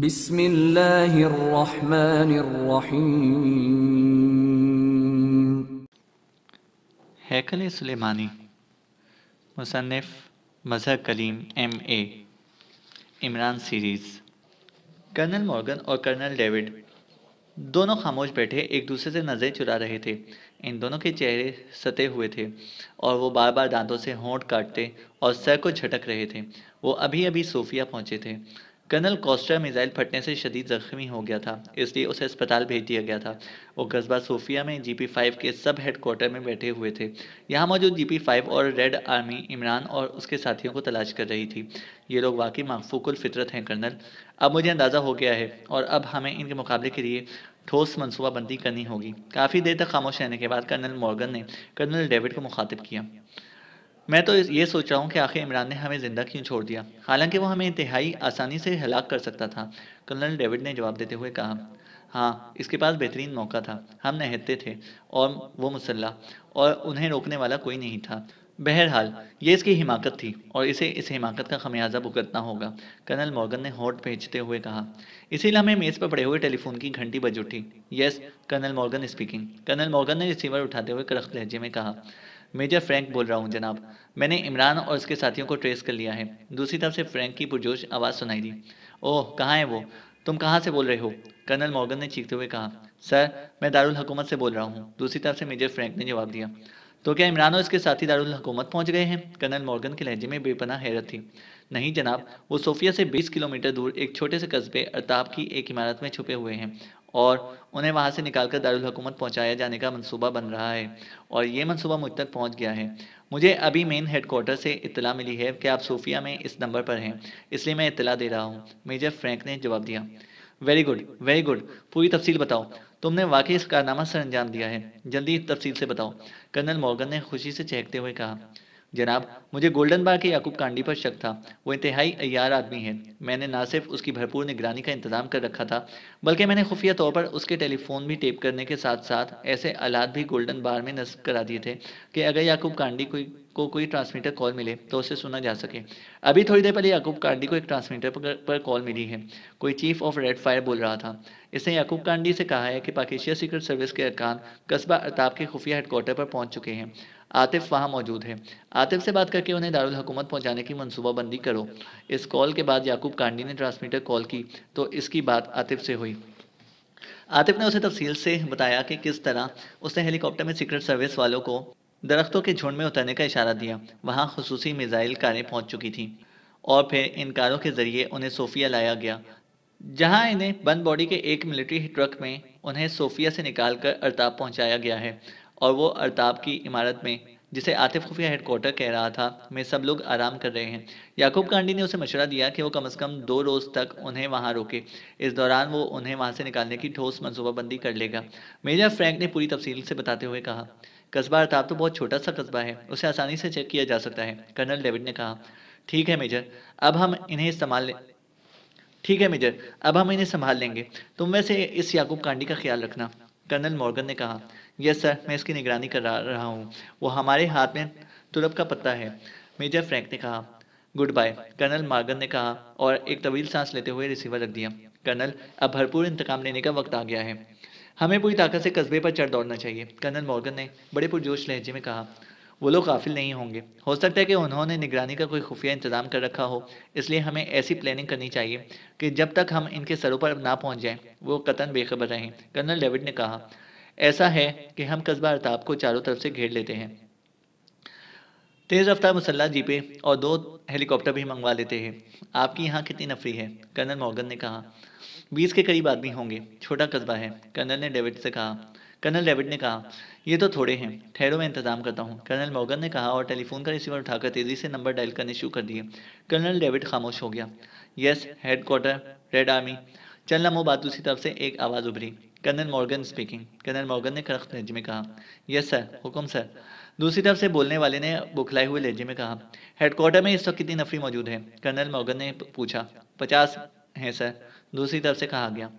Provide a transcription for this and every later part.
बिस्मिल्लाहिर्रहमानिर्रहीम हैकल सुलेमानी मुसनफ़ Mazhar Kaleem M A Imran series colonel Morgan और कर्नल डेविड दोनों खामोश बैठे एक दूसरे से नज़रें चुरा रहे थे इन दोनों के चेहरे सते हुए थे और वो बार बार दांतों से होंठ काटते और सर को झटक रहे थे वो अभी अभी सोफिया पहुंचे थे कर्नल कोस्टा मिसाइल फटने से शदीद जख्मी हो गया था इसलिए उसे अस्पताल भेज दिया गया था वो कस्बा सोफिया में जी पी फाइव के सब हेडकोार्टर में बैठे हुए थे यहाँ मौजूद जी पी फाइव और रेड आर्मी इमरान और उसके साथियों को तलाश कर रही थी ये लोग वाकई माफूकुल फितरत हैं कर्नल अब मुझे अंदाज़ा हो गया है और अब हमें इनके मुकाबले के लिए ठोस मनसूबाबंदी करनी होगी काफ़ी देर तक खामोश रहने के बाद कर्नल मॉर्गन ने कर्नल डेविड को मुखातिब किया मैं तो ये सोच रहा हूँ कि आखिर इमरान ने हमें ज़िंदा क्यों छोड़ दिया हालांकि वो हमें इंतहाई आसानी से हलाक कर सकता था कर्नल डेविड ने जवाब देते हुए कहा हाँ इसके पास बेहतरीन मौका था हम नहते थे और वो मुसल्ला और उन्हें रोकने वाला कोई नहीं था बहरहाल ये इसकी हिमाकत थी और इसे इस हिमाकत का खमियाजा भुगतना होगा कर्नल मॉर्गन ने होट भेजते हुए कहा इसी लम्हे मेज़ पर पड़े हुए टेलीफोन की घंटी बज उठी yes colonel Morgan speaking colonel Morgan ने रिसीवर उठाते हुए करख लहजे में कहा मेजर फ्रैंक बोल रहा हूँ जनाब मैंने इमरान और उसके साथियों को ट्रेस कर लिया है दूसरी तरफ से फ्रैंक की पुरजोश आवाज़ सुनाई दी ओह कहाँ है वो तुम कहाँ से बोल रहे हो कर्नल मॉर्गन ने चीखते हुए कहा सर मैं दारुल हकूमत से बोल रहा हूँ दूसरी तरफ से मेजर फ्रैंक ने जवाब दिया तो क्या इमरान और इसके साथी दारुल हकूमत पहुँच गए हैं कर्नल मॉर्गन के लहजे में बेपना हैरत थी नहीं जनाब वो सोफिया से 20 किलोमीटर दूर एक छोटे से कस्बे अरताब की एक इमारत में छुपे हुए हैं और उन्हें वहाँ से निकाल कर दारकूमत पहुँचाया जाने का मनसूबा बन रहा है और ये मनसूबा मुझ तक पहुँच गया है मुझे अभी मेन हेडकोार्टर से इतला मिली है कि आप सूफिया में इस नंबर पर हैं इसलिए मैं इतला दे रहा हूँ मेजर फ्रैंक ने जवाब दिया वेरी गुड वेरी गुड पूरी तफसील बताओ तुमने वाकई इस कारनामा सर अंजाम दिया है जल्दी तफसील से बताओ कर्नल मॉर्गन ने खुशी से चहकते हुए कहा जनाब मुझे गोल्डन बार के याकूब कांडी पर शक था वो इंतहाई अयार आदमी है मैंने ना सिर्फ उसकी भरपूर निगरानी का इंतजाम कर रखा था बल्कि मैंने खुफिया तौर पर उसके टेलीफोन भी टेप करने के साथ साथ ऐसे आलात भी गोल्डन बार में नस्ब करा दिए थे कि अगर याकूब कांडी कोई को कोई ट्रांसमीटर कॉल मिले तो उसे सुना जा सके अभी थोड़ी देर पहले याकूब कांडी को एक ट्रांसमीटर पर, कॉल मिली है कोई चीफ ऑफ रेड फायर बोल रहा था इसने याकूब कांडी से कहा है कि पाकिस्तान सीक्रेट सर्विस के अरकान कस्बा अरताब के खुफिया हेडक्वार्टर पर पहुंच चुके हैं आतिफ वहाँ मौजूद है आतिफ से बात करके उन्हें दारुल हुकूमत पहुँचाने की मनसूबाबंदी करो इस कॉल के बाद याकूब कांडी ने ट्रांसमीटर कॉल की तो इसकी बात आतिफ से हुई आतिफ ने उसे तफसील से बताया कि किस तरह उसने हेलीकॉप्टर में सीक्रेट सर्विस वालों को दरख्तों के झुंड में उतरने का इशारा दिया वहाँ खसूसी मिज़ाइल कारें पहुँच चुकी थीं और फिर इन कारों के ज़रिए उन्हें सोफिया लाया गया जहां इन्हें बंद बॉडी के एक मिलिट्री ट्रक में उन्हें सोफिया से निकालकर अरताब पहुंचाया गया है और वो अरताब की इमारत में जिसे आतिफ खुफिया हेडक्वार्टर कह रहा था में सब लोग आराम कर रहे हैं याकूब कांडी ने उसे मशवरा दिया कि वो कम से कम दो रोज़ तक उन्हें वहाँ रोके इस दौरान वो उन्हें वहाँ से निकालने की ठोस मनसूबाबंदी कर लेगा मेजर फ्रैंक ने पूरी तफसील से बताते हुए कहा कस्बा अरताब तो बहुत छोटा सा कस्बा है उसे आसानी से चेक किया जा सकता है कर्नल डेविड ने कहा ठीक है मेजर अब हम इन्हें इस्तेमाल ठीक है मेजर अब हम इन्हें संभाल लेंगे तुम में से इस याकूब कांडी का ख्याल रखना कर्नल मॉर्गन ने कहा यस सर मैं इसकी निगरानी करा रहा हूँ वो हमारे हाथ में तुरप का पत्ता है मेजर फ्रैंक ने कहा गुड बाय कर्नल मार्गन ने कहा और एक तवील सांस लेते हुए रिसीवर रख दिया कर्नल अब भरपूर इंतकाम लेने का वक्त आ गया है हमें पूरी ताकत से कस्बे पर चढ़ दौड़ना चाहिए कर्नल मॉर्गन ने बड़े पुरजोश लहजे में कहा वो लोग काफिल नहीं होंगे हो सकता है कि उन्होंने निगरानी का कोई खुफिया इंतजाम कर रखा हो इसलिए हमें ऐसी प्लानिंग करनी चाहिए कि जब तक हम इनके सरों पर ना पहुंच जाएं वो कतन बेखबर रहें कर्नल डेविड ने कहा ऐसा है कि हम कस्बा अरताब को चारों तरफ से घेर लेते हैं तेज रफ्तार मुसल्ला जीपें और दो हेलीकॉप्टर भी मंगवा लेते हैं आपकी यहाँ कितनी नफरी है कर्नल मॉर्गन ने कहा बीस के करीब आदमी होंगे छोटा कस्बा है कर्नल ने डेविड से कहा कर्नल डेविड ने कहा ये तो थोड़े हैं ठहरो में इंतजाम करता हूँ कर्नल मॉर्गन ने कहा और टेलीफोन का रिसीवर उठाकर तेजी से नंबर डायल करने शुरू कर दिए कर्नल डेविड खामोश हो गया यस हेड रेड आर्मी चलना मुँह बातू तरफ से एक आवाज़ उभरी colonel Morgan speaking colonel Morgan ने खड़क लहजे में कहा यस सर हुक्म सर दूसरी तरफ से बोलने वाले ने बुखलाए हुए लहजे में कहा हेडक्वार्टर में इस वक्त कितनी नफरी मौजूद है कर्नल मॉर्गन ने पूछा पचास हैं सर दूसरी तरफ से कहा गया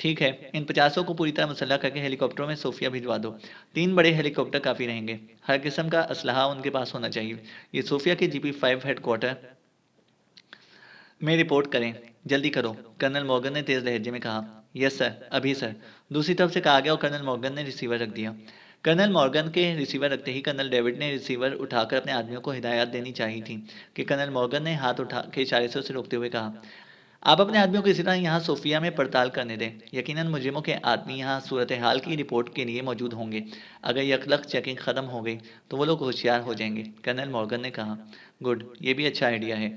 ठीक है इन पचासों को पूरी तरह मसल्ला करके हेलीकॉप्टरों में सोफिया भिजवा दो तीन बड़े हेलीकॉप्टर काफ़ी रहेंगे हर किस्म का असलाहा उनके पास होना चाहिए ये सोफिया के जी पी फाइव हेडक्वार्टर में रिपोर्ट करें जल्दी करो कर्नल मॉर्गन ने तेज लहजे में कहा यस सर अभी सर दूसरी तरफ से कहा गया और कर्नल मॉर्गन ने रिसीवर रख दिया कर्नल मॉर्गन के रिसीवर रखते ही कर्नल डेविड ने रिसीवर उठाकर अपने आदमियों को हिदायत देनी चाहिए थी कि कर्नल मॉर्गन ने हाथ उठा के इशारे से उसे रोकते हुए कहा आप अपने आदमियों को इसी तरह यहाँ सोफिया में पड़ताल करने दें यकीनन मुजरिमों के आदमी यहाँ सूरत हाल की रिपोर्ट के लिए मौजूद होंगे अगर यकलक चेकिंग ख़त्म हो गई तो वो लोग होशियार हो जाएंगे कर्नल मॉर्गन ने कहा गुड ये भी अच्छा आइडिया है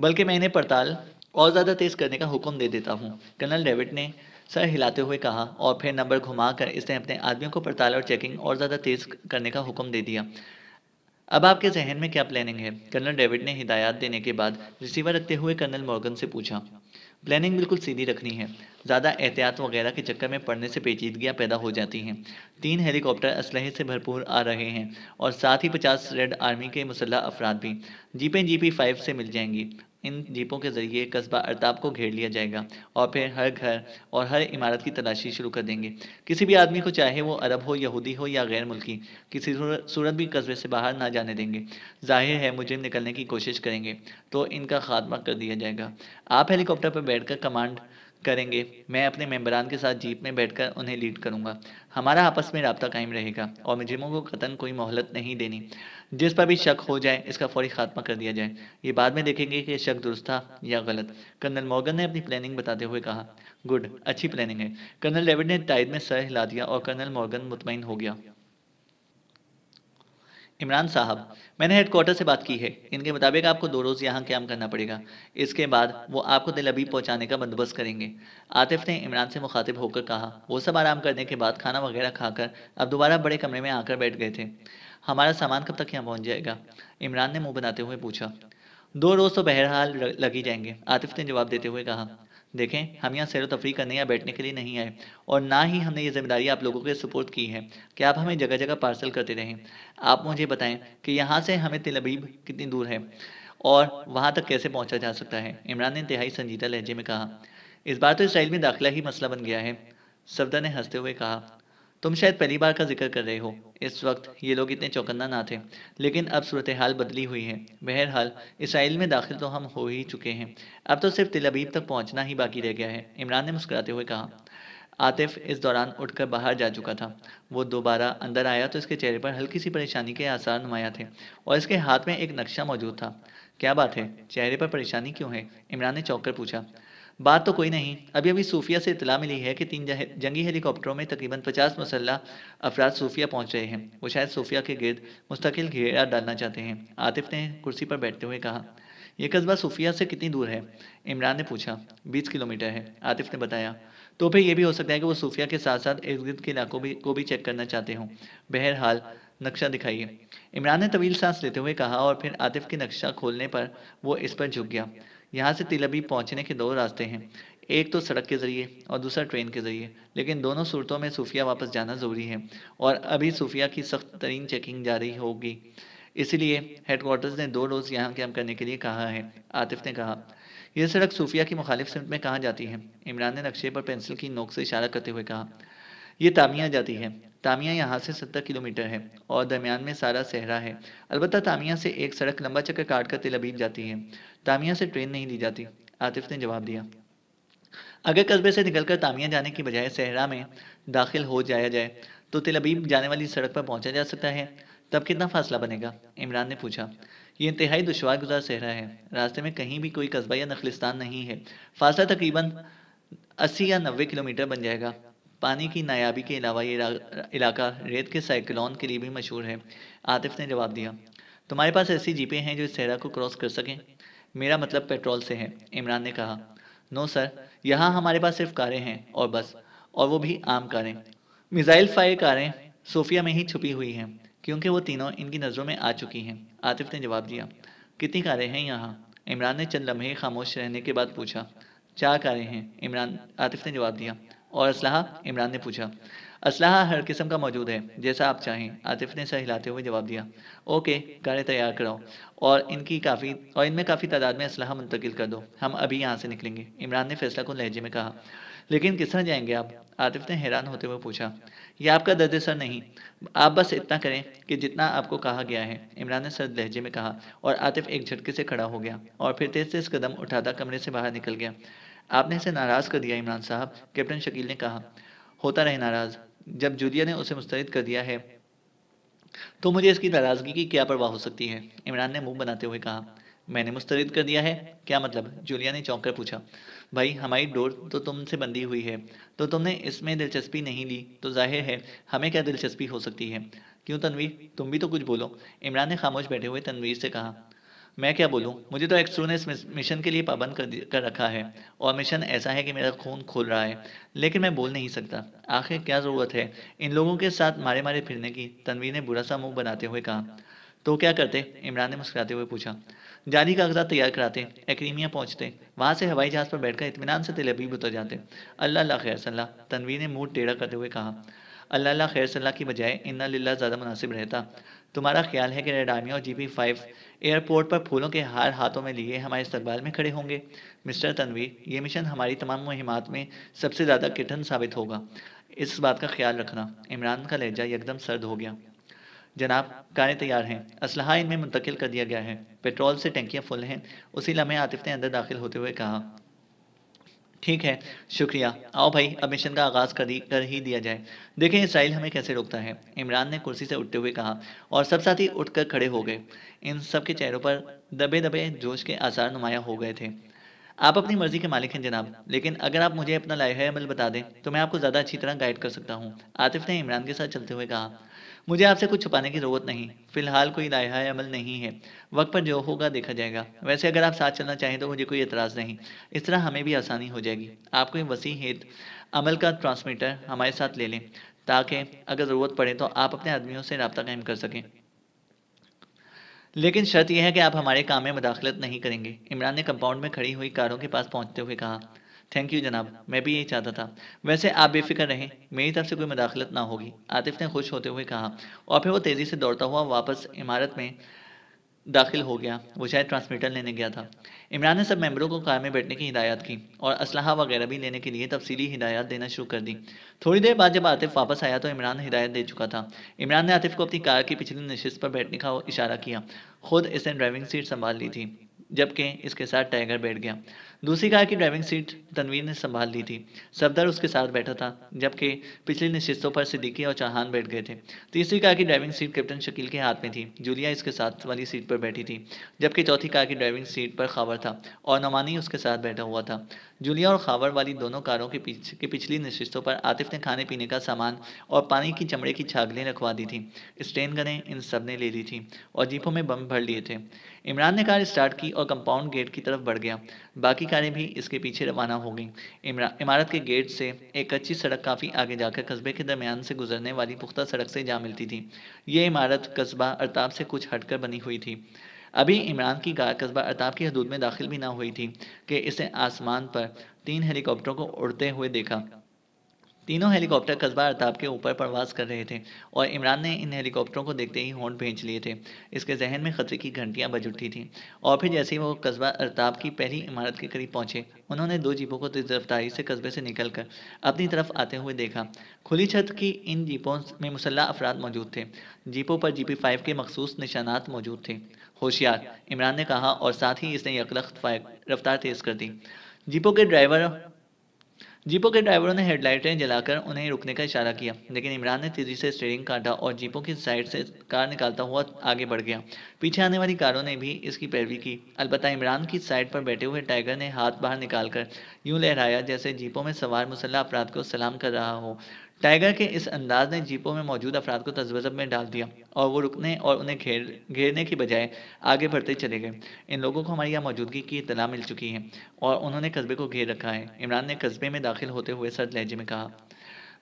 बल्कि मैं इन्हें पड़ताल और ज़्यादा तेज़ करने का हुक्म दे देता हूँ कर्नल डेविड ने सर हिलाते हुए कहा और फिर नंबर घुमाकर इसने अपने आदमियों को पड़ताल और चेकिंग और ज़्यादा तेज़ करने का हुक्म दे दिया अब आपके जहन में क्या प्लानिंग है कर्नल डेविड ने हिदायत देने के बाद रिसीवर रखते हुए कर्नल मॉर्गन से पूछा प्लानिंग बिल्कुल सीधी रखनी है ज़्यादा एहतियात वगैरह के चक्कर में पड़ने से पेचीदगियाँ पैदा हो जाती हैं तीन हेलीकॉप्टर इसलहे से भरपूर आ रहे हैं और साथ ही पचास रेड आर्मी के मुसल्ह अफराद भी जीपें जी पी फाइव से मिल जाएंगी इन जीपों के जरिए कस्बा अरताब को घेर लिया जाएगा और फिर हर घर और हर इमारत की तलाशी शुरू कर देंगे किसी भी आदमी को चाहे वो अरब हो यहूदी हो या गैर मुल्की किसी सूरत भी कस्बे से बाहर ना जाने देंगे जाहिर है मुजरिम निकलने की कोशिश करेंगे तो इनका खात्मा कर दिया जाएगा आप हेलीकॉप्टर पर बैठकर कमांड करेंगे मैं अपने मेम्बरान के साथ जीप में बैठकर उन्हें लीड करूंगा हमारा आपस में रबता कायम रहेगा और मुजरिमों को कतन कोई मोहलत नहीं देनी जिस पर भी शक हो जाए इसका फौरी खात्मा कर दिया जाए ये बाद में देखेंगे कि शक दुरुस्त था या गलत कर्नल मॉर्गन ने अपनी प्लानिंग बताते हुए कहा गुड अच्छी प्लानिंग है कर्नल डेविड ने टाइड में सर हिला दिया और कर्नल मॉर्गन मुतमिन हो गया इमरान साहब मैंने हेडक्वार्टर से बात की है इनके मुताबिक आपको दो रोज़ यहाँ क्याम करना पड़ेगा इसके बाद वो आपको दिल अभी पहुँचाने का बंदोबस्त करेंगे आतिफ ने इमरान से मुखातिब होकर कहा वो सब आराम करने के बाद खाना वगैरह खाकर अब दोबारा बड़े कमरे में आकर बैठ गए थे हमारा सामान कब तक यहाँ पहुँच जाएगा इमरान ने मुँह बनाते हुए पूछा दो रोज़ तो बहरहाल लगी जाएंगे आतिफ ने जवाब देते हुए कहा देखें हम यहाँ सैर तफरी करने या बैठने के लिए नहीं आए और ना ही हमने ये जिम्मेदारी आप लोगों के सपोर्ट की है कि आप हमें जगह जगह पार्सल करते रहें आप मुझे बताएं कि यहाँ से हमें तिलबीब कितनी दूर है और वहाँ तक कैसे पहुँचा जा सकता है इमरान ने इंतहाई संजीदा लहजे में कहा इस बार तो इसराइल में दाखिला ही मसला बन गया है सफदा ने हंसते हुए कहा तुम शायद पहली बार का जिक्र कर रहे हो इस वक्त ये लोग इतने चौकन्ना ना थे लेकिन अब सूरत हाल बदली हुई है बहरहाल इसराइल में दाखिल तो हम हो ही चुके हैं अब तो सिर्फ तिलबीब तक पहुँचना ही बाकी रह गया है इमरान ने मुस्कुराते हुए कहा आतिफ इस दौरान उठकर बाहर जा चुका था वो दोबारा अंदर आया तो इसके चेहरे पर हल्की सी परेशानी के आसार नुमाया थे और इसके हाथ में एक नक्शा मौजूद था क्या बात है चेहरे पर परेशानी क्यों है इमरान ने चौंक कर पूछा बात तो कोई नहीं अभी अभी सूफिया से इतला मिली है कि तीन जंगी हेलीकॉप्टरों में तकरीबन पचास मसल्ला अफराद सूफिया पहुंच रहे हैं वो शायद सूफिया के गिरद मुस्तकिल घेरा डालना चाहते हैं आतिफ ने कुर्सी पर बैठते हुए कहा यह कस्बा सूफिया से कितनी दूर है इमरान ने पूछा बीस किलोमीटर है आतिफ ने बताया तो फिर यह भी हो सकता है कि वो सूफिया के साथ साथ इर्द गिर्द के इलाकों भी को भी चेक करना चाहते हों बहरहाल नक्शा दिखाइए इमरान ने तवील सांस लेते हुए कहा और फिर आतिफ के नक्शा खोलने पर वो इस पर झुक गया यहाँ से तिलबी पहुँचने के दो रास्ते हैं एक तो सड़क के ज़रिए और दूसरा ट्रेन के ज़रिए लेकिन दोनों सूरतों में सूफिया वापस जाना ज़रूरी है और अभी सूफिया की सख्त तरीन चेकिंग जारी होगी इसलिए हेडकोार्टर्स ने दो रोज़ यहाँ क्या करने के लिए कहा है आतिफ ने कहा यह सड़क सूफिया की मुखालिफ सिमत में कहा जाती है इमरान ने नक्शे पर पेंसिल की नोक से इशारा करते हुए कहा ये तामिया जाती है तामिया यहाँ से सत्तर किलोमीटर है और दरमियान में सारा सहरा है अलबत् तामिया से एक सड़क लंबा चक्कर काट कर तिलबीब जाती है तामिया से ट्रेन नहीं ली जाती आतिफ ने जवाब दिया अगर कस्बे से निकलकर तामिया जाने की बजाय सहरा में दाखिल हो जाया जाए तो तिलबीब जाने वाली सड़क पर पहुंचा जा सकता है तब कितना फासला बनेगा इमरान ने पूछा ये इंतहाई दुशवार गुजार सहरा है रास्ते में कहीं भी कोई कस्बा या नखलिस्तान नहीं है फासला तकरीबन अस्सी या नब्बे किलोमीटर बन जाएगा पानी की नायाबी के अलावा ये इलाका रेत के साइक्लोन के लिए भी मशहूर है आतिफ ने जवाब दिया तुम्हारे पास ऐसी जीपें हैं जो इस सहरा को क्रॉस कर सकें मेरा मतलब पेट्रोल से है इमरान ने कहा नो सर यहाँ हमारे पास सिर्फ कारें हैं और बस और वो भी आम कारें मिज़ाइल फायर कारें सोफिया में ही छुपी हुई हैं क्योंकि वो तीनों इनकी नज़रों में आ चुकी हैं आतिफ ने जवाब दिया कितनी कारें हैं यहाँ इमरान ने चंद लम्हे खामोश रहने के बाद पूछा चार कारें हैं इमरान आतिफ ने जवाब दिया और असलाह इमरान ने पूछा असलाह हर किस्म का मौजूद है जैसा आप चाहें आतिफ ने सर हिलाते हुए जवाब दिया ओके गाड़ी तैयार कराओ और इनकी काफ़ी और इनमें काफ़ी तादाद में असलाह मुंतकिल कर दो हम अभी यहाँ से निकलेंगे इमरान ने फैसला को लहजे में कहा लेकिन किस तरह जाएंगे आप आतिफ ने हैरान होते हुए पूछा यह आपका दर्द सर नहीं आप बस इतना करें कि जितना आपको कहा गया है इमरान ने सर लहजे में कहा और आतिफ एक झटके से खड़ा हो गया और फिर तेज तेज कदम उठाता कमरे से बाहर निकल गया आपने इसे नाराज़ कर दिया इमरान साहब कैप्टन शकील ने कहा होता रहे नाराज़ जब जूलिया ने उसे मुस्तरद कर दिया है तो मुझे इसकी नाराज़गी की क्या परवाह हो सकती है इमरान ने मुंह बनाते हुए कहा मैंने मुस्तरद कर दिया है क्या मतलब जूलिया ने चौंक कर पूछा भाई हमारी डोर तो तुमसे बंदी हुई है तो तुमने इसमें दिलचस्पी नहीं ली तो जाहिर है हमें क्या दिलचस्पी हो सकती है क्यों तनवीर तुम भी तो कुछ बोलो इमरान ने खामोश बैठे हुए तनवीर से कहा मैं क्या बोलूँ मुझे तो एक्सट्रो ने इस मिशन के लिए पाबंद कर, कर रखा है और मिशन ऐसा है कि मेरा खून खोल रहा है लेकिन मैं बोल नहीं सकता आखिर क्या ज़रूरत है इन लोगों के साथ मारे मारे फिरने की तनवीर ने बुरा सा मुंह बनाते हुए कहा तो क्या करते इमरान ने मुस्कुराते हुए पूछा जाली कागजात तैयार कराते एक्रीमिया पहुंचते वहां से हवाई जहाज पर बैठकर इतमान से तेलबीब उतर जाते अल्लाह अल्लाह खैर सल्ला तनवीर ने मुंह टेढ़ा करते हुए कहा अल्लाह खैर सल्ला की बजाय इन्ना ज़्यादा मुनासिब रहता तुम्हारा ख्याल है कि रेडामिया और जीपी फाइव एयरपोर्ट पर फूलों के हार हाथों में लिए हमारे इस्तकबाल में खड़े होंगे मिस्टर तनवीर ये मिशन हमारी तमाम मुहिमात में सबसे ज़्यादा किठन साबित होगा इस बात का ख्याल रखना इमरान का लहजा एकदम सर्द हो गया जनाब कारें तैयार हैं असलहा इनमें मुंतकिल कर दिया गया है पेट्रोल से टंकियाँ फुल हैं उसी लम्हे आतिफ ने अंदर दाखिल होते हुए कहा ठीक है शुक्रिया आओ भाई अब मिशन का आगाज कर, कर ही दिया जाए देखें इसराइल हमें कैसे रोकता है इमरान ने कुर्सी से उठते हुए कहा और सब साथी उठकर खड़े हो गए इन सब के चेहरों पर दबे दबे जोश के आसार नुमाया हो गए थे आप अपनी मर्जी के मालिक हैं जनाब लेकिन अगर आप मुझे अपना लाइफ अमल बता दें तो मैं आपको ज़्यादा अच्छी तरह गाइड कर सकता हूँ आतिफ ने इमरान के साथ चलते हुए कहा मुझे आपसे कुछ छुपाने की ज़रूरत नहीं फिलहाल कोई रायहा अमल नहीं है वक्त पर जो होगा देखा जाएगा वैसे अगर आप साथ चलना चाहें तो मुझे कोई एतराज़ नहीं इस तरह हमें भी आसानी हो जाएगी आपको ये वसी हेत अमल का ट्रांसमीटर हमारे साथ ले लें ताकि अगर ज़रूरत पड़े तो आप अपने आदमियों से रबता कायम कर सकें लेकिन शर्त यह है कि आप हमारे काम में मुदाखलत नहीं करेंगे इमरान ने कंपाउंड में खड़ी हुई कारों के पास पहुंचते हुए कहा थैंक यू जनाब मैं भी यही चाहता था वैसे आप बेफिक्र रहें मेरी तरफ से कोई मदाखलत ना होगी आतिफ ने खुश होते हुए कहा और फिर वो तेज़ी से दौड़ता हुआ वापस इमारत में दाखिल हो गया वो शायद ट्रांसमीटर लेने गया था इमरान ने सब मेंबरों को कार में बैठने की हिदायत की और असलाह वगैरह भी लेने के लिए तफसीली हिदायत देना शुरू कर दी थोड़ी देर बाद जब आतिफ वापस आया तो इमरान हिदायत दे चुका था इमरान ने आतिफ को अपनी कार की पिछली नशस्त पर बैठने का इशारा किया खुद इसने ड्राइविंग सीट संभाल ली थी जबकि इसके साथ टाइगर बैठ गया दूसरी कार की ड्राइविंग सीट तनवीर ने संभाल ली थी सफदर उसके साथ बैठा था जबकि पिछली निश्चितों पर सिद्दीकी और चौहान बैठ गए थे तीसरी कार की ड्राइविंग सीट कैप्टन शकील के हाथ में थी जूलिया इसके साथ वाली सीट पर बैठी थी जबकि चौथी कार की ड्राइविंग सीट पर खावर था और नमानी उसके साथ बैठा हुआ था जूलिया और खावर वाली दोनों कारों के पीछे की पिछली निश्चितों पर आतिफ ने खाने पीने का सामान और पानी की चमड़े की छागलें रखवा दी थी स्टेन गने इन सब ने ले ली थी और जीपों में बम भर लिए थे इमरान ने कार स्टार्ट की और कंपाउंड गेट की तरफ बढ़ गया बाकी कारें भी इसके पीछे रवाना हो गई इमारत के गेट से एक अच्छी सड़क काफ़ी आगे जाकर कस्बे के दरमियान से गुजरने वाली पुख्ता सड़क से जा मिलती थी ये इमारत कस्बा अरताब से कुछ हटकर बनी हुई थी अभी इमरान की कार कस्बा अरताब की हदूद में दाखिल भी ना हुई थी कि इसे आसमान पर तीन हेलीकॉप्टरों को उड़ते हुए देखा तीनों हेलीकॉप्टर कस्बा अरताब के ऊपर प्रवास कर रहे थे और इमरान ने इन हेलीकॉप्टरों को देखते ही हॉर्न भेज लिए थे इसके जहन में खतरे की घंटियां बज उठी थी और फिर जैसे ही वो कस्बा अरताब की पहली इमारत के करीब पहुंचे उन्होंने दो जीपों को तेज रफ्तारी से कस्बे से निकल कर अपनी तरफ आते हुए देखा खुली छत की इन जीपों में मुसल्ह अफराद मौजूद थे जीपों पर जी पी फाइव के मखसूस निशानात मौजूद थे होशियार इमरान ने कहा और साथ ही इसने यकलख रफ्तार तेज कर दी जीपों के ड्राइवर जीपों के ड्राइवरों ने हेडलाइटें जलाकर उन्हें रुकने का इशारा किया लेकिन इमरान ने तेजी से स्टेयरिंग काटा और जीपों की साइड से कार निकालता हुआ आगे बढ़ गया पीछे आने वाली कारों ने भी इसकी पैरवी की अलबत्त इमरान की साइड पर बैठे हुए टाइगर ने हाथ बाहर निकालकर यूं लहराया जैसे जीपों में सवार मुसल्ला अपराध को सलाम कर रहा हो टाइगर के इस अंदाज ने जीपों में मौजूद अफराद को तजवजब में डाल दिया और वो रुकने और उन्हें घेर घेरने की बजाय आगे बढ़ते चले गए इन लोगों को हमारी यहाँ मौजूदगी की इतला मिल चुकी है और उन्होंने कस्बे को घेर रखा है इमरान ने कस्बे में दाखिल होते हुए सर लहजे में कहा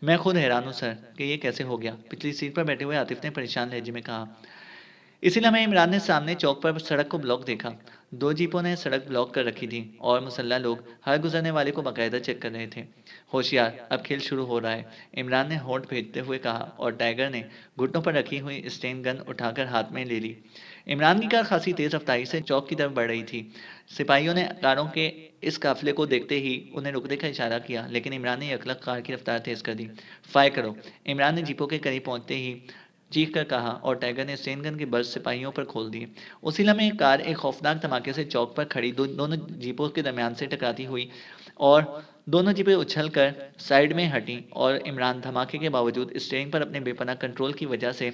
मैं खुद हैरान हूँ सर कि ये कैसे हो गया पिछली सीट पर बैठे हुए आतिफ ने परेशान लहजे में कहा इसीलिए हमें इमरान ने सामने चौक पर सड़क को ब्लॉक देखा दो जीपों ने सड़क ब्लॉक कर रखी थी और मुसल्ला लोग हर गुजरने वाले को बाकायदा चेक कर रहे थे होशियार अब खेल शुरू हो रहा है इमरान ने होंठ भेजते हुए कहा और टाइगर ने घुटनों पर रखी हुई स्टेन गन उठाकर हाथ में ले ली इमरान की कार खासी तेज रफ्तारी से चौक की तरफ बढ़ रही थी सिपाहियों ने कारों के इस काफिले को देखते ही उन्हें रुकने का इशारा किया लेकिन इमरान ने यकलक कार की रफ्तार तेज कर दी फायर करो इमरान ने जीपों के करीब पहुंचते ही चीख कर कहा और टाइगर ने स्टेनगन के बर्फ सिपाहियों पर खोल दिए उसी लम्हे एक कार एक खौफनाक धमाके से चौक पर खड़ी दो, दोनों जीपों के दरमियान से टकराती हुई और दोनों जीपें उछल कर साइड में हटी और इमरान धमाके के बावजूद स्टेयरिंग पर अपने बेपना कंट्रोल की वजह से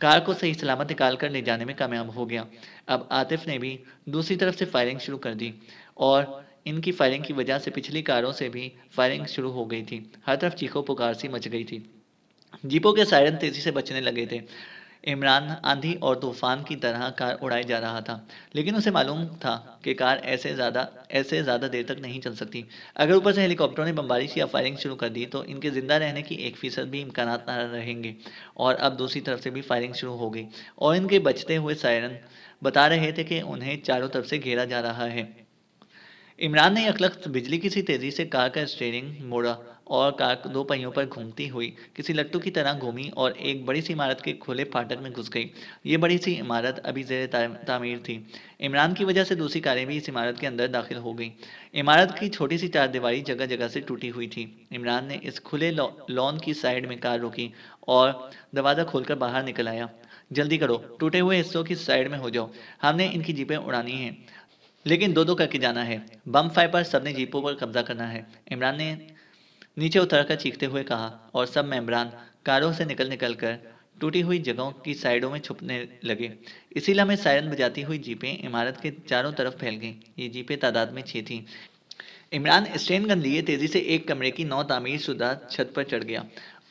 कार को सही सलामत निकाल कर ले जाने में कामयाब हो गया अब आतिफ ने भी दूसरी तरफ से फायरिंग शुरू कर दी और इनकी फायरिंग की वजह से पिछली कारों से भी फायरिंग शुरू हो गई थी हर तरफ चीखों पुकार सी मच गई थी जीपों के सायरन तेजी से बचने लगे थे इमरान आंधी और तूफान की तरह कार उड़ाई जा रहा था लेकिन उसे मालूम था कि कार ऐसे ज़्यादा ऐसे ज़्यादा देर तक नहीं चल सकती अगर ऊपर से हेलीकॉप्टरों ने बमबारिश या फायरिंग शुरू कर दी तो इनके ज़िंदा रहने की एक फ़ीसद भी इम्कान रहेंगे और अब दूसरी तरफ से भी फायरिंग शुरू हो गई और इनके बचते हुए सायरन बता रहे थे कि उन्हें चारों तरफ से घेरा जा रहा है इमरान ने यकलख बिजली की सी तेज़ी से कार का स्टेयरिंग मोड़ा और कार दो पहियों पर घूमती हुई किसी लट्टू की तरह घूमी और एक बड़ी सी इमारत के खुले फाटक में घुस गई ये बड़ी सी इमारत अभी जेर तामीर थी इमरान की वजह से दूसरी कारें भी इस इमारत के अंदर दाखिल हो गई इमारत की छोटी सी चार दीवारी जगह जगह से टूटी हुई थी इमरान ने इस खुले लॉन की साइड में कार रोकी और दरवाज़ा खोलकर बाहर निकल आया जल्दी करो टूटे हुए हिस्सों की साइड में हो जाओ हमने इनकी जीपें उड़ानी हैं लेकिन दो दो करके जाना है बम फाइपर पर सबने जीपों पर कब्जा करना है इमरान ने नीचे उतरकर चीखते हुए कहा और सब मेम्बरान कारों से निकल निकल कर टूटी हुई जगहों की साइडों में छुपने लगे इसी में सायरन बजाती हुई जीपें इमारत के चारों तरफ फैल गईं ये जीपें तादाद में छः थीं इमरान स्टेन गन लिए तेज़ी से एक कमरे की नौ तामीर शुदा छत पर चढ़ गया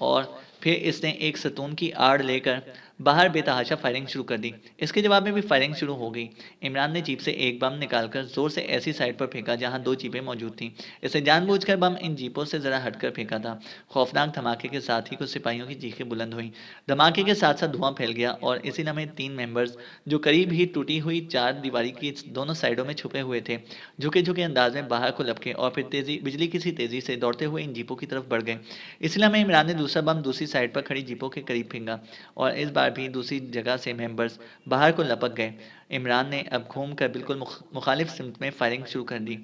और फिर इसने एक सतून की आड़ लेकर बाहर बेतहाशा फायरिंग शुरू कर दी इसके जवाब में भी फायरिंग शुरू हो गई इमरान ने जीप से एक बम निकालकर जोर से ऐसी साइड पर फेंका जहां दो जीपें मौजूद थीं इसे जानबूझकर बम इन जीपों से जरा हटकर फेंका था खौफनाक धमाके के साथ ही कुछ सिपाहियों की चीखें बुलंद हुई धमाके के साथ साथ धुआं फैल गया और इसी नमें तीन मेंबर्स जो करीब ही टूटी हुई चार दीवारी की दोनों साइडों में छुपे हुए थे झुके झुके अंदाज में बाहर को लपके और फिर तेजी बिजली किसी तेजी से दौड़ते हुए इन जीपों की तरफ बढ़ गए इसी नमें इमरान ने दूसरा बम दूसरी साइड पर खड़ी जीपों के करीब फेंका और इस बार भी दूसरी जगह से मेंबर्स बाहर को लपक गए इमरान ने अब घूम कर बिल्कुल मुखालिफ सिमत में फायरिंग शुरू कर दी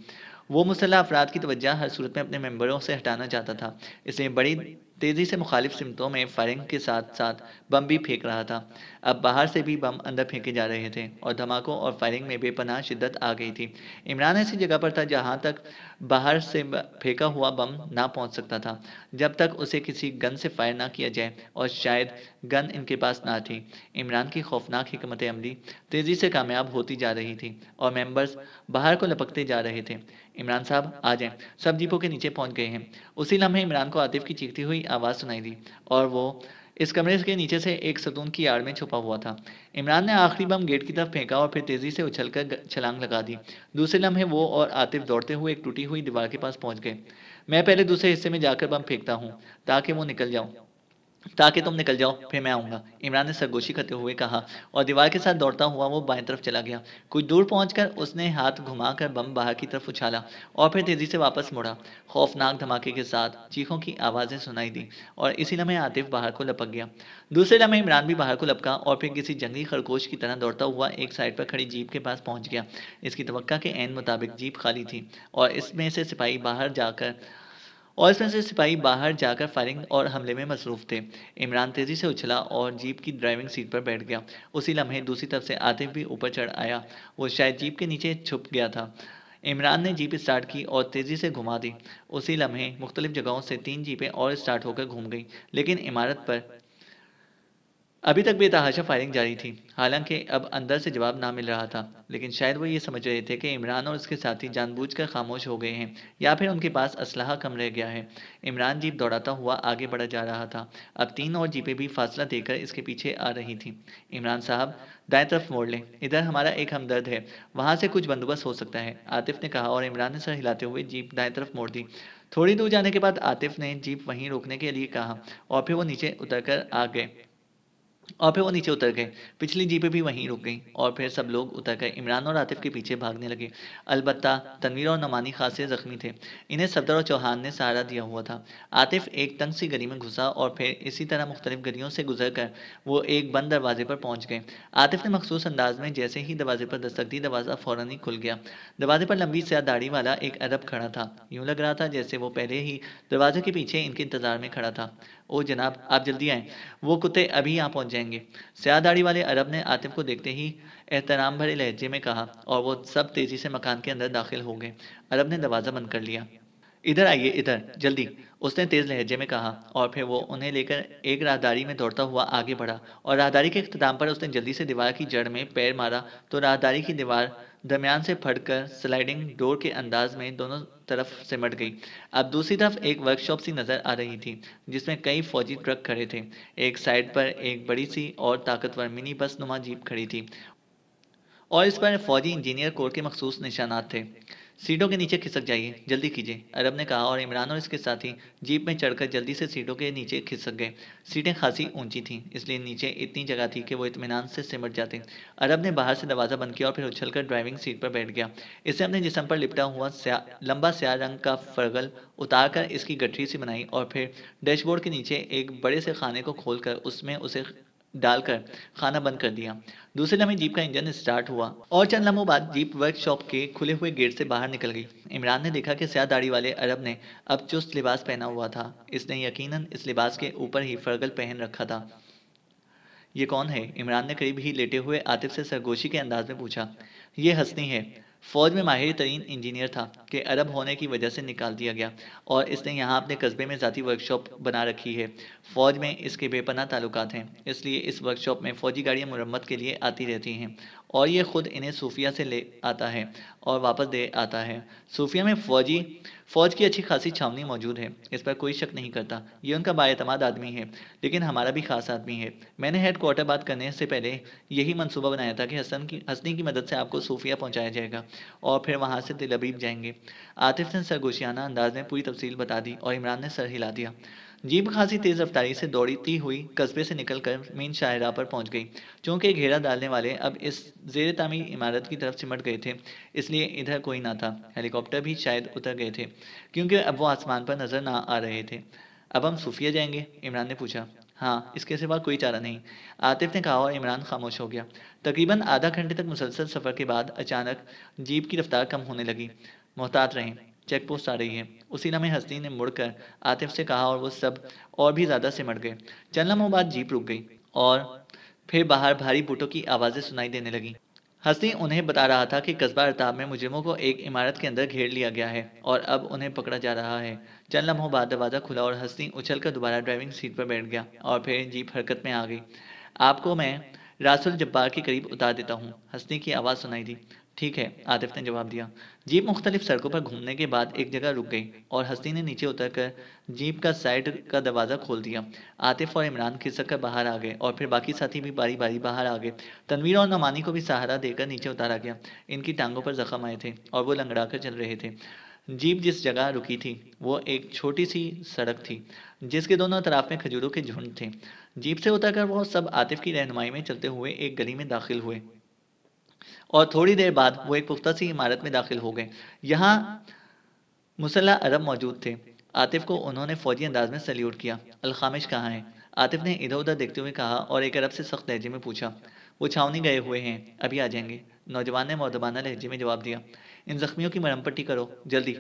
वो मुसलह अफराद की तोज्जा हर सूरत में अपने मेंबरों से हटाना चाहता था इसलिए बड़ी तेजी से मुखालिफ सिमतों में फायरिंग के साथ साथ बम भी फेंक रहा था अब बाहर से भी बम अंदर फेंके जा रहे थे और धमाकों और फायरिंग में बेपनाह शिद्दत आ गई थी इमरान ऐसी जगह पर था जहां तक बाहर से फेंका हुआ बम ना पहुंच सकता था जब तक उसे किसी गन से फायर ना किया जाए और शायद गन इनके पास ना थी इमरान की खौफनाक हमत अमली तेज़ी से कामयाब होती जा रही थी और मेम्बर्स बाहर को लपकते जा रहे थे इमरान साहब आ जाएं सब जीपों के नीचे पहुंच गए हैं उसी लम्हे इमरान को आतिफ की चीखती हुई आवाज़ सुनाई दी और वो इस कमरे के नीचे से एक सतून की आड़ में छुपा हुआ था इमरान ने आखिरी बम गेट की तरफ फेंका और फिर तेज़ी से उछलकर छलांग लगा दी दूसरे लम्हे वो और आतिफ दौड़ते हुए एक टूटी हुई दीवार के पास पहुंच गए मैं पहले दूसरे हिस्से में जाकर बम फेंकता हूँ ताकि वो निकल जाऊं ताकि तुम निकल जाओ फिर मैं आऊँगा इमरान ने सरगोशी करते हुए कहा और दीवार के साथ दौड़ता हुआ वो बाएं तरफ चला गया कुछ दूर पहुंचकर उसने हाथ घुमाकर बम बाहर की तरफ उछाला और फिर तेज़ी से वापस मुड़ा खौफनाक धमाके के साथ चीखों की आवाज़ें सुनाई दी और इसी लम्हे आतिफ बाहर को लपक गया दूसरे लम्हे इमरान भी बाहर को लपका और फिर किसी जंगली खरगोश की तरह दौड़ता हुआ एक साइड पर खड़ी जीप के पास पहुँच गया इसकी तो के एन मुताबिक जीप खाली थी और इसमें से सिपाही बाहर जाकर और इसमें से सिपाही बाहर जाकर फायरिंग और हमले में मसरूफ थे इमरान तेज़ी से उछला और जीप की ड्राइविंग सीट पर बैठ गया उसी लम्हे दूसरी तरफ से आतिफ भी ऊपर चढ़ आया वो शायद जीप के नीचे छुप गया था इमरान ने जीप स्टार्ट की और तेज़ी से घुमा दी उसी लम्हे मुख्तलिफ जगहों से तीन जीपें और स्टार्ट होकर घूम गईं लेकिन इमारत पर अभी तक तहाशा फायरिंग जारी थी हालांकि अब अंदर से जवाब ना मिल रहा था लेकिन शायद वो ये समझ रहे थे कि इमरान और उसके साथी जानबूझकर खामोश हो गए हैं या फिर उनके पास असलाह कम रह गया है इमरान जीप दौड़ाता हुआ आगे बढ़ा जा रहा था अब तीन और जीपें भी फासला देकर इसके पीछे आ रही थी इमरान साहब दाएं तरफ मोड़ लें इधर हमारा एक हमदर्द है वहाँ से कुछ बंदोबस्त हो सकता है आतिफ ने कहा और इमरान ने सर हिलाते हुए जीप दाएं तरफ मोड़ दी थोड़ी दूर जाने के बाद आतिफ ने जीप वहीं रोकने के लिए कहा और फिर वो नीचे उतर कर आ गए और फिर वो नीचे उतर गए पिछली जीपें भी वहीं रुक गई और फिर सब लोग उतर गए इमरान और आतिफ के पीछे भागने लगे अलबत् तनवीर और नमानी खासे जख्मी थे इन्हें सफदर और चौहान ने सहारा दिया हुआ था आतिफ एक तंग सी गली में घुसा और फिर इसी तरह मुख्तलिफ गलियों से गुजर कर वो एक बंद दरवाजे पर पहुंच गए आतिफ ने मखसूस अंदाज में जैसे ही दरवाजे पर दस्तक दी दरवाज़ा फ़ौरन ही खुल गया दरवाजे पर लंबी स्या दाढ़ी वाला एक अरब खड़ा था यूँ लग रहा था जैसे वो पहले ही दरवाजे के पीछे इनके इंतज़ार में खड़ा था ओ जनाब आप जल्दी आएँ वो कुत्ते अभी यहाँ पहुँच जाएंगे स्या दाढ़ी वाले अरब ने आतिफ को देखते ही एहतराम भरे लहजे में कहा और वो सब तेज़ी से मकान के अंदर दाखिल हो गए अरब ने दरवाज़ा बंद कर लिया इधर आइए इधर जल्दी उसने तेज लहजे में कहा और फिर वो उन्हें लेकर एक राहदारी में दौड़ता हुआ आगे बढ़ा और राहदारी के अख्ताम पर उसने जल्दी से दीवार की जड़ में पैर मारा तो राहदारी की दीवार दरमियान से फटकर स्लाइडिंग डोर के अंदाज में दोनों तरफ सिमट गई अब दूसरी तरफ एक वर्कशॉप सी नज़र आ रही थी जिसमें कई फौजी ट्रक खड़े थे एक साइड पर एक बड़ी सी और ताकतवर मिनी बस नुमा जीप खड़ी थी और इस पर फौजी इंजीनियर कोर के मखसूस निशानात थे सीटों के नीचे खिसक जाइए जल्दी कीजिए अरब ने कहा और इमरान और इसके साथी जीप में चढ़कर जल्दी से सीटों के नीचे खिसक गए सीटें खासी ऊंची थीं इसलिए नीचे इतनी जगह थी कि वो इतमान से सिमट जाते अरब ने बाहर से दरवाज़ा बंद किया और फिर उछलकर ड्राइविंग सीट पर बैठ गया इसे अपने जिसम पर लिपटा हुआ स्या, लंबा स्या रंग का फरगल उतार कर इसकी गठरी सी बनाई और फिर डैशबोर्ड के नीचे एक बड़े से खाने को खोलकर उसमें उसे डालकर खाना बंद कर दिया दूसरे लम्हे जीप का इंजन स्टार्ट हुआ और चंद लम्हों बाद जीप वर्कशॉप के खुले हुए गेट से बाहर निकल गई इमरान ने देखा कि स्या दाढ़ी वाले अरब ने अब चुस्त लिबास पहना हुआ था इसने यकीनन इस लिबास के ऊपर ही फर्गल पहन रखा था ये कौन है इमरान ने करीब ही लेटे हुए आतिफ से सरगोशी के अंदाज में पूछा ये हंसनी है फौज में माहिर तरीन इंजीनियर था कि अरब होने की वजह से निकाल दिया गया और इसने यहाँ अपने कस्बे में ज़ाती वर्कशॉप बना रखी है फौज में इसके बेपना ताल्लुकात हैं इसलिए इस वर्कशॉप में फ़ौजी गाड़ियाँ मुरम्मत के लिए आती रहती हैं और ये ख़ुद इन्हें सूफिया से ले आता है और वापस दे आता है सूफिया में फौजी फ़ौज की अच्छी खासी छावनी मौजूद है इस पर कोई शक नहीं करता ये उनका बातमाद आदमी है लेकिन हमारा भी खास आदमी है मैंने हेड क्वार्टर बात करने से पहले यही मंसूबा बनाया था कि हसन की हसनी की मदद से आपको सूफिया पहुँचाया जाएगा और फिर वहाँ से दिलबीब जाएंगे आतिफ ने सरगोशियाना अंदाज में पूरी तफसील बता दी और इमरान ने सर हिला दिया जीप खासी तेज रफ्तारी से दौड़ती हुई कस्बे से निकलकर मीन शाहरा पर पहुंच गई चूंकि घेरा डालने वाले अब इस जेर तामी इमारत की तरफ सिमट गए थे इसलिए इधर कोई ना था हेलीकॉप्टर भी शायद उतर गए थे क्योंकि अब वो आसमान पर नजर ना आ रहे थे अब हम सूफिया जाएंगे इमरान ने पूछा हाँ इसके सिवा कोई चारा नहीं आतिफ ने कहा और इमरान खामोश हो गया तकरीबन आधा घंटे तक मुसलसल सफ़र के बाद अचानक जीप की रफ्तार कम होने लगी मोहतात रहें चेक पोस्ट आ रही है उसी समय हसनी ने मुड़कर आतिफ से कहा और वो सब और भी ज़्यादा सिमट गए चंद लम्हों बाद जीप रुक गई और फिर बाहर भारी बूटों की आवाज़ें सुनाई देने लगी हसनी उन्हें बता रहा था कि कस्बा अरताब में मुजरिमों को एक इमारत के अंदर घेर लिया गया है और अब उन्हें पकड़ा जा रहा है चंद लम्हों बाद दरवाज़ा खुला और हसनी उछल कर दोबारा ड्राइविंग सीट पर बैठ गया और फिर जीप हरकत में आ गई आपको मैं रासुल जब्बार के करीब उतार देता हूँ हसनी की आवाज़ सुनाई दी ठीक है आतिफ ने जवाब दिया जीप मुख्तलिफ सड़कों पर घूमने के बाद एक जगह रुक गई और हस्ती ने नीचे उतर कर जीप का साइड का दरवाज़ा खोल दिया आतिफ और इमरान खिसक कर बाहर आ गए और फिर बाकी साथी भी बारी बारी बाहर आ गए तनवीर और नमानी को भी सहारा देकर नीचे उतारा गया इनकी टांगों पर जख्म आए थे और वो लंगड़ा कर चल रहे थे जीप जिस जगह रुकी थी वो एक छोटी सी सड़क थी जिसके दोनों तरफ में खजूरों के झुंड थे जीप से उतरकर वो सब आतिफ की रहनुमाई में चलते हुए एक गली में दाखिल हुए और थोड़ी देर बाद वो एक पुख्ता सी इमारत में दाखिल हो गए यहाँ मुसल्ला अरब मौजूद थे आतिफ को उन्होंने फौजी अंदाज में सल्यूट किया अलखामिश कहाँ है आतिफ ने इधर उधर देखते हुए कहा और एक अरब से सख्त लहजे में पूछा वो छावनी गए हुए हैं अभी आ जाएंगे नौजवान ने मौदबाना लहजे में जवाब दिया इन जख्मियों की मरम पट्टी करो जल्दी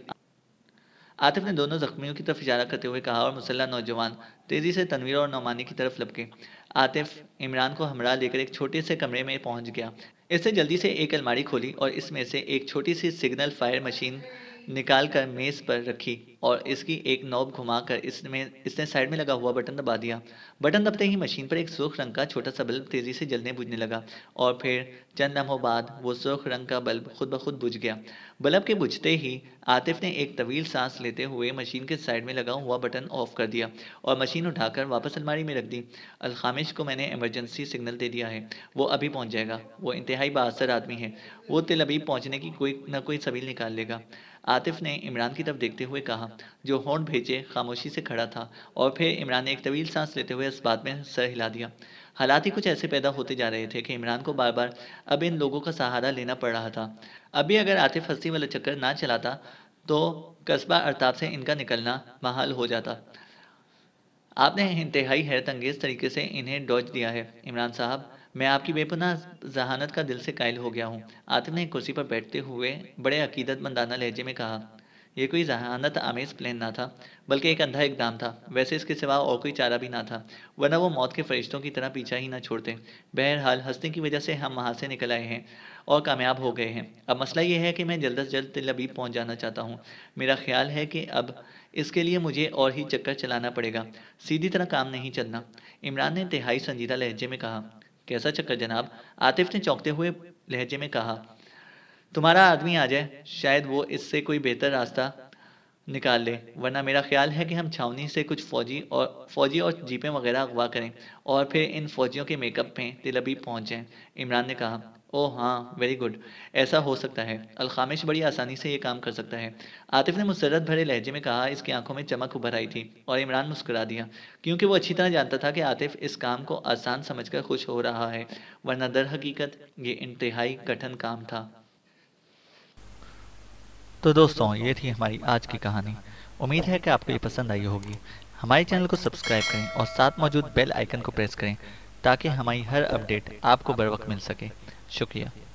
आतिफ ने दोनों जख्मियों की तरफ इशारा करते हुए कहा और मुसल्ला नौजवान तेजी से तनवीर और नौमानी की तरफ लपके आतिफ इमरान को हमरा लेकर एक छोटे से कमरे में पहुंच गया इसने जल्दी से एक अलमारी खोली और इसमें से एक छोटी सी सिग्नल फायर मशीन निकाल कर मेज़ पर रखी और इसकी एक घुमा घुमाकर इसमें इसने साइड में लगा हुआ बटन दबा दिया बटन दबते ही मशीन पर एक सुर्ख रंग का छोटा सा बल्ब तेज़ी से जलने बुझने लगा और फिर चंद लम्हों बाद वो सुर्ख रंग का बल्ब खुद ब खुद बुझ गया बल्ब के बुझते ही आतिफ ने एक तवील सांस लेते हुए मशीन के साइड में लगा हुआ बटन ऑफ कर दिया और मशीन उठाकर वापस अलमारी में रख दी अलखामिश को मैंने एमरजेंसी सिग्नल दे दिया है वो अभी पहुँच जाएगा वो इंतहाई बासर आदमी है वो तिल अभी पहुँचने की कोई ना कोई सबील निकाल लेगा आतिफ ने इमरान की तरफ देखते हुए कहा जो हॉर्न भेजे खामोशी से खड़ा था और फिर इमरान ने एक तवील सांस लेते हुए इस बात में सर हिला दिया हालात ही कुछ ऐसे पैदा होते जा रहे थे कि इमरान को बार बार अब इन लोगों का सहारा लेना पड़ रहा था अभी अगर आतिफ हंसी वाला चक्कर ना चलाता तो कस्बा अरताब से इनका निकलना महाल हो जाता आपने इंतहाई हैरत अंगेज तरीके से इन्हें डॉज दिया है इमरान साहब मैं आपकी बेपना जहानत का दिल से कायल हो गया हूँ आतिफ ने कुर्सी पर बैठते हुए बड़े अकीदतमंदाना लहजे में कहा यह कोई जहानत आमेज प्लान ना था बल्कि एक अंधा इकदाम था वैसे इसके सिवा और कोई चारा भी ना था वरना वो मौत के फरिश्तों की तरह पीछा ही ना छोड़ते बहरहाल हंसने की वजह से हम वहाँ से निकल आए हैं और कामयाब हो गए हैं अब मसला यह है कि मैं जल्द अज जल्द लबीब पहुँच जाना चाहता हूँ मेरा ख्याल है कि अब इसके लिए मुझे और ही चक्कर चलाना पड़ेगा सीधी तरह काम नहीं चलना इमरान ने तिहाई संजीदा लहजे में कहा कैसा चक्कर जनाब आतिफ ने चौंकते हुए लहजे में कहा तुम्हारा आदमी आ जाए शायद वो इससे कोई बेहतर रास्ता निकाल ले वरना मेरा ख्याल है कि हम छावनी से कुछ फौजी और फौजी और जीपें वगैरह अगवा करें और फिर इन फौजियों के मेकअप में तिलबी पहुंच जाएं इमरान ने कहा ओ हाँ वेरी गुड ऐसा हो सकता है अलखामिश बड़ी आसानी से ये काम कर सकता है आतिफ ने मुसरत भरे लहजे में कहा इसकी आंखों में चमक उभर आई थी और इमरान मुस्करा दिया क्योंकि वो अच्छी तरह जानता था कि आतिफ इस काम को आसान समझकर खुश हो रहा है वरना दर हकीकत ये इंतहाई कठिन काम था तो दोस्तों ये थी हमारी आज की कहानी उम्मीद है कि आपको ये पसंद आई होगी हमारे चैनल को सब्सक्राइब करें और साथ मौजूद बेल आइकन को प्रेस करें ताकि हमारी हर अपडेट आपको बर वक्त मिल सके शुक्रिया